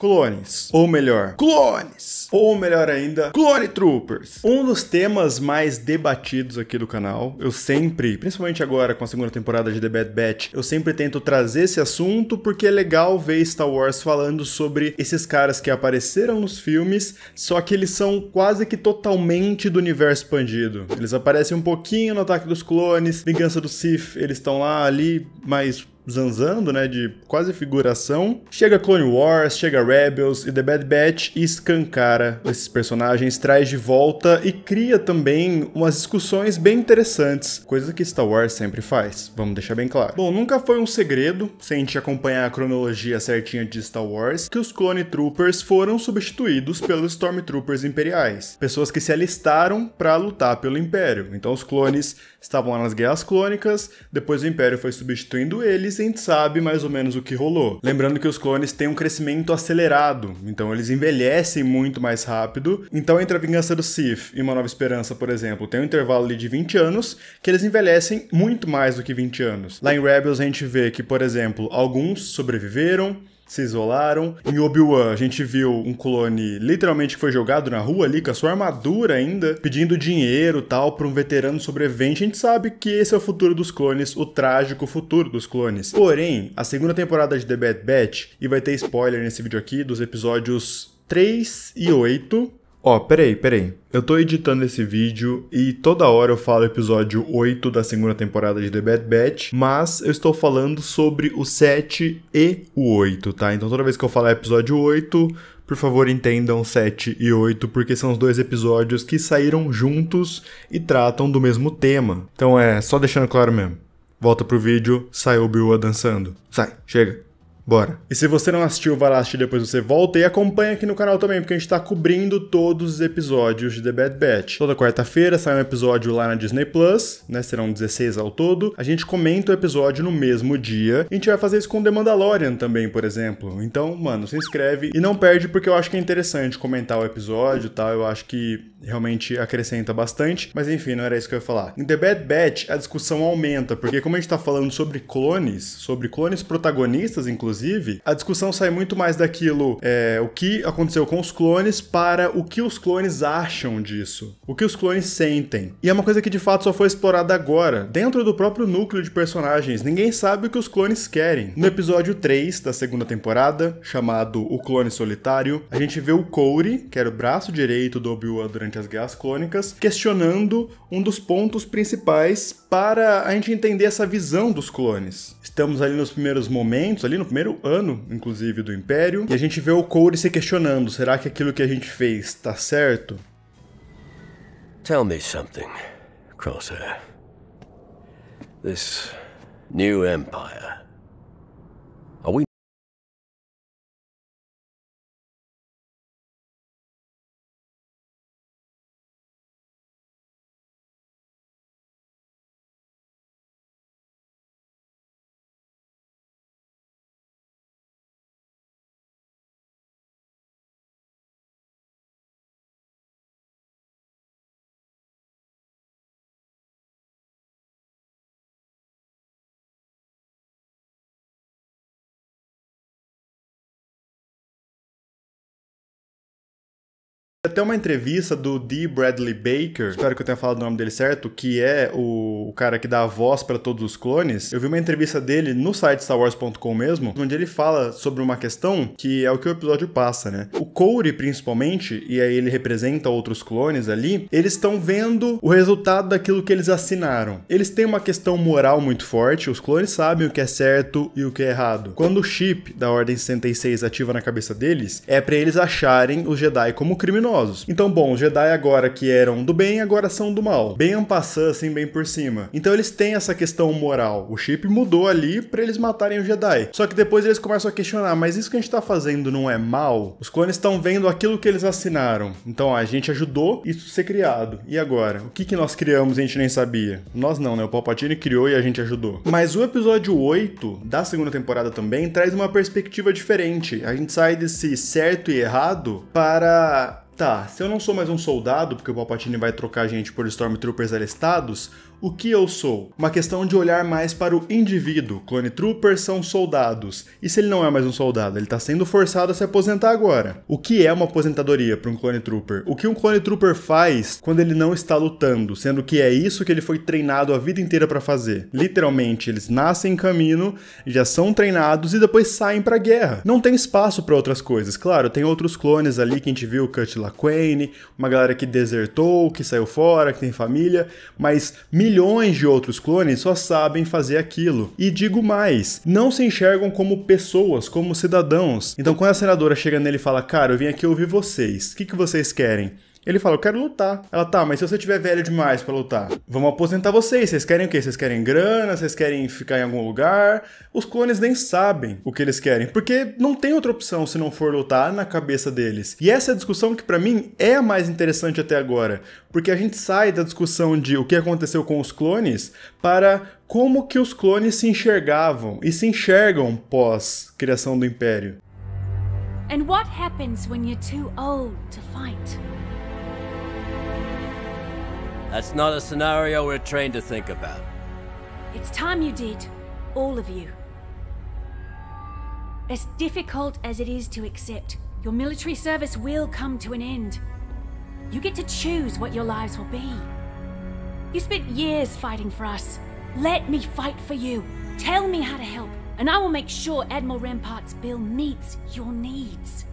Clones, ou melhor, clones, ou melhor ainda, Clone Troopers. Um dos temas mais debatidos aqui do canal. Eu sempre, principalmente agora com a segunda temporada de The Bad Batch, eu sempre tento trazer esse assunto porque é legal ver Star Wars falando sobre esses caras que apareceram nos filmes, só que eles são quase que totalmente do universo expandido. Eles aparecem um pouquinho no Ataque dos Clones, Vingança do Sith, eles estão lá ali, mas zanzando, né, de quase figuração. Chega Clone Wars, chega Rebels e The Bad Batch e escancara esses personagens, traz de volta e cria também umas discussões bem interessantes, coisa que Star Wars sempre faz, vamos deixar bem claro. Bom, nunca foi um segredo, sem a gente acompanhar a cronologia certinha de Star Wars, que os Clone Troopers foram substituídos pelos Stormtroopers imperiais, pessoas que se alistaram para lutar pelo Império. Então os clones estavam lá nas Guerras Clônicas, depois o Império foi substituindo eles a gente sabe mais ou menos o que rolou. Lembrando que os clones têm um crescimento acelerado, então eles envelhecem muito mais rápido. Então, entre a Vingança do Sith e Uma Nova Esperança, por exemplo, tem um intervalo de 20 anos que eles envelhecem muito mais do que 20 anos. Lá em Rebels a gente vê que, por exemplo, alguns sobreviveram, se isolaram. Em Obi-Wan, a gente viu um clone literalmente que foi jogado na rua ali, com a sua armadura ainda, pedindo dinheiro tal para um veterano sobrevivente. A gente sabe que esse é o futuro dos clones, o trágico futuro dos clones. Porém, a segunda temporada de The Bad Batch, e vai ter spoiler nesse vídeo aqui dos episódios 3 e 8, Ó, oh, peraí, peraí. Eu tô editando esse vídeo e toda hora eu falo episódio 8 da segunda temporada de The Bad Batch, mas eu estou falando sobre o 7 e o 8, tá? Então toda vez que eu falar episódio 8, por favor entendam 7 e 8, porque são os dois episódios que saíram juntos e tratam do mesmo tema. Então é, só deixando claro mesmo. Volta pro vídeo, sai o Biwa dançando. Sai, chega. Bora. E se você não assistiu, vai lá assistir, depois você volta e acompanha aqui no canal também, porque a gente tá cobrindo todos os episódios de The Bad Batch. Toda quarta-feira sai um episódio lá na Disney Plus, né? Serão 16 ao todo. A gente comenta o episódio no mesmo dia. A gente vai fazer isso com The Mandalorian também, por exemplo. Então, mano, se inscreve e não perde, porque eu acho que é interessante comentar o episódio e tal. Eu acho que realmente acrescenta bastante. Mas enfim, não era isso que eu ia falar. Em The Bad Batch, a discussão aumenta, porque como a gente tá falando sobre clones, sobre clones protagonistas, inclusive inclusive, a discussão sai muito mais daquilo é, o que aconteceu com os clones para o que os clones acham disso, o que os clones sentem. E é uma coisa que de fato só foi explorada agora, dentro do próprio núcleo de personagens. Ninguém sabe o que os clones querem. No episódio 3 da segunda temporada, chamado O Clone Solitário, a gente vê o Corey, que era o braço direito do Obi-Wan durante as Guerras Clônicas, questionando um dos pontos principais para a gente entender essa visão dos clones. Estamos ali nos primeiros momentos, ali no primeiro ano, inclusive, do Império, e a gente vê o Cody se questionando: será que aquilo que a gente fez está certo? Tell me something, Crosshair. This new empire. Até uma entrevista do D. Bradley Baker, espero que eu tenha falado o nome dele certo, que é o, cara que dá a voz para todos os clones. Eu vi uma entrevista dele no site StarWars.com mesmo, onde ele fala sobre uma questão que é o que o episódio passa, né? O Corey, principalmente, e aí ele representa outros clones ali, eles estão vendo o resultado daquilo que eles assinaram. Eles têm uma questão moral muito forte, os clones sabem o que é certo e o que é errado. Quando o chip da Ordem 66 ativa na cabeça deles, é para eles acharem os Jedi como criminosos então, bom, os Jedi agora que eram do bem, agora são do mal. Bem ampassando, assim, bem por cima. Então eles têm essa questão moral. O chip mudou ali para eles matarem o Jedi. Só que depois eles começam a questionar, mas isso que a gente tá fazendo não é mal? Os clones estão vendo aquilo que eles assinaram. Então, ó, a gente ajudou isso ser criado. E agora? O que que nós criamos e a gente nem sabia? Nós não, né? O Palpatine criou e a gente ajudou. Mas o episódio 8 da segunda temporada também traz uma perspectiva diferente. A gente sai desse certo e errado para tá, se eu não sou mais um soldado, porque o Palpatine vai trocar a gente por Stormtroopers alistados, o que eu sou. Uma questão de olhar mais para o indivíduo. Clone Troopers são soldados. E se ele não é mais um soldado? Ele está sendo forçado a se aposentar agora. O que é uma aposentadoria para um Clone Trooper? O que um Clone Trooper faz quando ele não está lutando, sendo que é isso que ele foi treinado a vida inteira para fazer? Literalmente, eles nascem em caminho, já são treinados e depois saem para a guerra. Não tem espaço para outras coisas. Claro, tem outros clones ali que a gente viu, Cut Laquane, uma galera que desertou, que saiu fora, que tem família, mas milhares milhões de outros clones só sabem fazer aquilo. E digo mais, não se enxergam como pessoas, como cidadãos. Então quando a senadora chega nele e fala, cara, eu vim aqui ouvir vocês, o que, que vocês querem? Ele fala, eu quero lutar. Ela, tá, mas se você tiver velho demais para lutar, vamos aposentar vocês. Vocês querem o quê? Vocês querem grana? Vocês querem ficar em algum lugar? Os clones nem sabem o que eles querem, porque não tem outra opção se não for lutar na cabeça deles. E essa é a discussão que para mim é a mais interessante até agora, porque a gente sai da discussão de o que aconteceu com os clones para como que os clones se enxergavam e se enxergam pós criação do império. And what happens when you're too old to fight? That's not a scenario we're trained to think about. It's time you did. All of you. As difficult as it is to accept, your military service will come to an end. You get to choose what your lives will be. You spent years fighting for us. Let me fight for you. Tell me how to help, and I will make sure Admiral Rempart's bill meets your needs.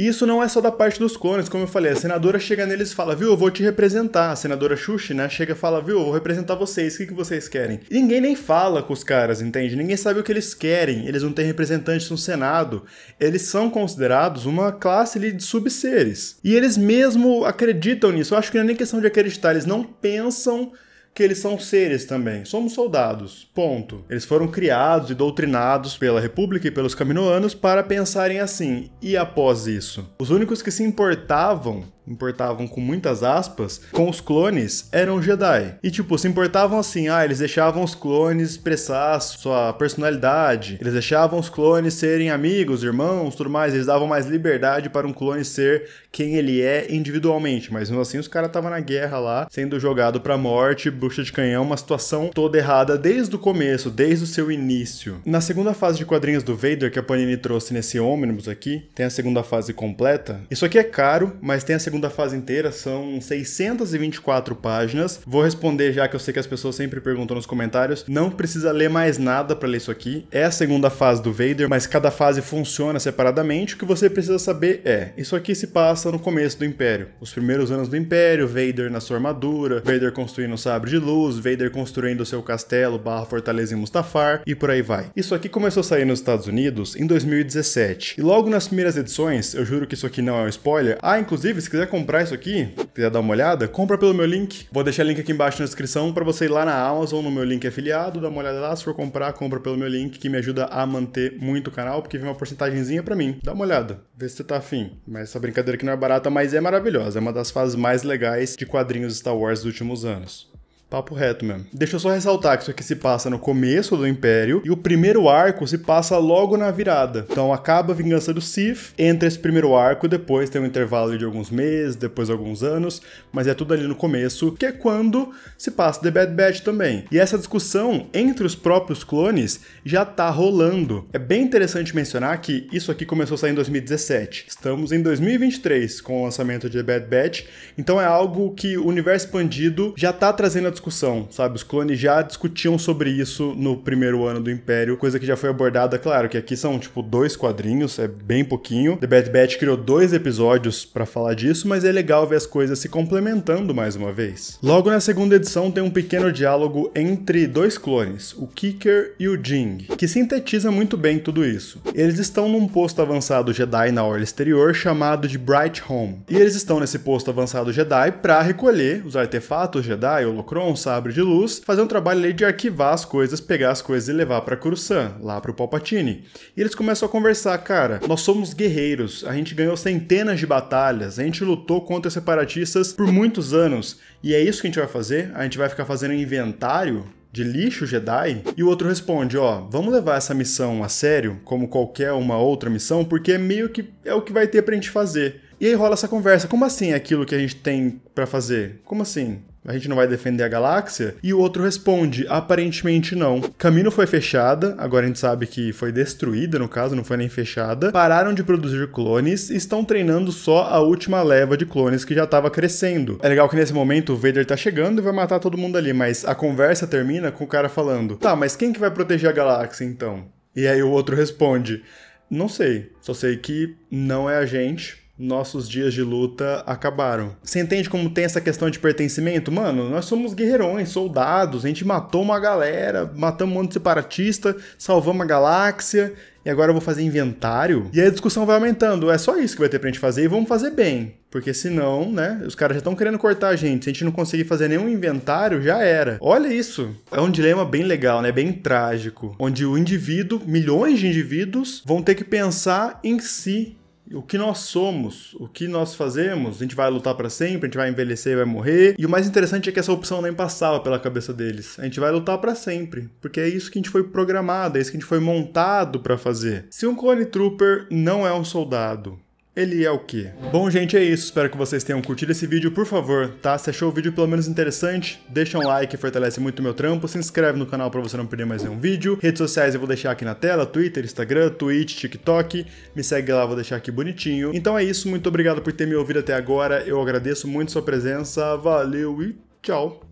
E isso não é só da parte dos clones, como eu falei, a senadora chega neles e fala, viu, eu vou te representar. A senadora Xuxi, né, chega e fala, viu, eu vou representar vocês, o que, que vocês querem? E ninguém nem fala com os caras, entende? Ninguém sabe o que eles querem, eles não têm representantes no Senado. Eles são considerados uma classe ali de subseres. E eles mesmo acreditam nisso. Eu acho que não é nem questão de acreditar, eles não pensam porque eles são seres também. Somos soldados. Ponto. Eles foram criados e doutrinados pela República e pelos Caminoanos para pensarem assim. E após isso, os únicos que se importavam importavam com muitas aspas, com os clones, eram Jedi. E tipo, se importavam assim, ah, eles deixavam os clones expressar sua personalidade, eles deixavam os clones serem amigos, irmãos, tudo mais, eles davam mais liberdade para um clone ser quem ele é individualmente, mas mesmo assim os caras estavam na guerra lá, sendo jogado pra morte, bruxa de canhão, uma situação toda errada desde o começo, desde o seu início. Na segunda fase de quadrinhos do Vader que a Panini trouxe nesse ônibus aqui, tem a segunda fase completa. Isso aqui é caro, mas tem a segunda segunda fase inteira, são 624 páginas. Vou responder já que eu sei que as pessoas sempre perguntam nos comentários. Não precisa ler mais nada para ler isso aqui. É a segunda fase do Vader, mas cada fase funciona separadamente. O que você precisa saber é: isso aqui se passa no começo do Império, os primeiros anos do Império, Vader na sua armadura, Vader construindo o sabre de luz, Vader construindo o seu castelo, barra fortaleza em Mustafar e por aí vai. Isso aqui começou a sair nos Estados Unidos em 2017. E logo nas primeiras edições, eu juro que isso aqui não é um spoiler. Ah, inclusive, se quiser comprar isso aqui, quiser dar uma olhada, compra pelo meu link. Vou deixar o link aqui embaixo na descrição para você ir lá na Amazon, no meu link afiliado, dar uma olhada lá. Se for comprar, compra pelo meu link, que me ajuda a manter muito o canal, porque vem uma porcentagemzinha para mim. Dá uma olhada, vê se você tá afim. Mas essa brincadeira aqui não é barata, mas é maravilhosa. É uma das fases mais legais de quadrinhos Star Wars dos últimos anos. Papo reto mesmo. Deixa eu só ressaltar que isso aqui se passa no começo do Império e o primeiro arco se passa logo na virada. Então acaba a vingança do Sith, entra esse primeiro arco, depois tem um intervalo de alguns meses, depois alguns anos, mas é tudo ali no começo, que é quando se passa The Bad Batch também. E essa discussão entre os próprios clones já tá rolando. É bem interessante mencionar que isso aqui começou a sair em 2017. Estamos em 2023 com o lançamento de The Bad Batch, então é algo que o universo expandido já tá trazendo a discussão, sabe? Os clones já discutiam sobre isso no primeiro ano do Império, coisa que já foi abordada, claro, que aqui são tipo dois quadrinhos, é bem pouquinho. The Bad Batch criou dois episódios para falar disso, mas é legal ver as coisas se complementando mais uma vez. Logo na segunda edição tem um pequeno diálogo entre dois clones, o Kicker e o Jing, que sintetiza muito bem tudo isso. Eles estão num posto avançado Jedi na orla exterior chamado de Bright Home, e eles estão nesse posto avançado Jedi para recolher os artefatos Jedi, Holocron, um sabre de luz, fazer um trabalho ali de arquivar as coisas, pegar as coisas e levar para Coruscant, lá para o Palpatine. E eles começam a conversar, cara, nós somos guerreiros, a gente ganhou centenas de batalhas, a gente lutou contra separatistas por muitos anos, e é isso que a gente vai fazer? A gente vai ficar fazendo um inventário de lixo Jedi? E o outro responde, ó, vamos levar essa missão a sério, como qualquer uma outra missão, porque é meio que é o que vai ter pra gente fazer. E aí rola essa conversa, como assim é aquilo que a gente tem para fazer? Como assim? A gente não vai defender a galáxia? E o outro responde: aparentemente não. Camino foi fechada, agora a gente sabe que foi destruída, no caso, não foi nem fechada. Pararam de produzir clones e estão treinando só a última leva de clones que já estava crescendo. É legal que nesse momento o Vader tá chegando e vai matar todo mundo ali, mas a conversa termina com o cara falando: tá, mas quem que vai proteger a galáxia então? E aí o outro responde: não sei, só sei que não é a gente nossos dias de luta acabaram. Você entende como tem essa questão de pertencimento? Mano, nós somos guerreirões, soldados, a gente matou uma galera, matamos um monte de separatista, salvamos a galáxia, e agora eu vou fazer inventário? E aí a discussão vai aumentando, é só isso que vai ter pra gente fazer e vamos fazer bem. Porque senão, né, os caras já estão querendo cortar a gente. Se a gente não conseguir fazer nenhum inventário, já era. Olha isso. É um dilema bem legal, né? Bem trágico. Onde o indivíduo, milhões de indivíduos, vão ter que pensar em si o que nós somos, o que nós fazemos, a gente vai lutar para sempre, a gente vai envelhecer, vai morrer. E o mais interessante é que essa opção nem passava pela cabeça deles. A gente vai lutar para sempre, porque é isso que a gente foi programado, é isso que a gente foi montado para fazer. Se um clone trooper não é um soldado, ele é o quê? Bom, gente, é isso. Espero que vocês tenham curtido esse vídeo, por favor, tá? Se achou o vídeo pelo menos interessante, deixa um like, fortalece muito o meu trampo, se inscreve no canal pra você não perder mais nenhum vídeo. Redes sociais eu vou deixar aqui na tela, Twitter, Instagram, Twitch, TikTok. Me segue lá, vou deixar aqui bonitinho. Então é isso, muito obrigado por ter me ouvido até agora. Eu agradeço muito sua presença, valeu e tchau!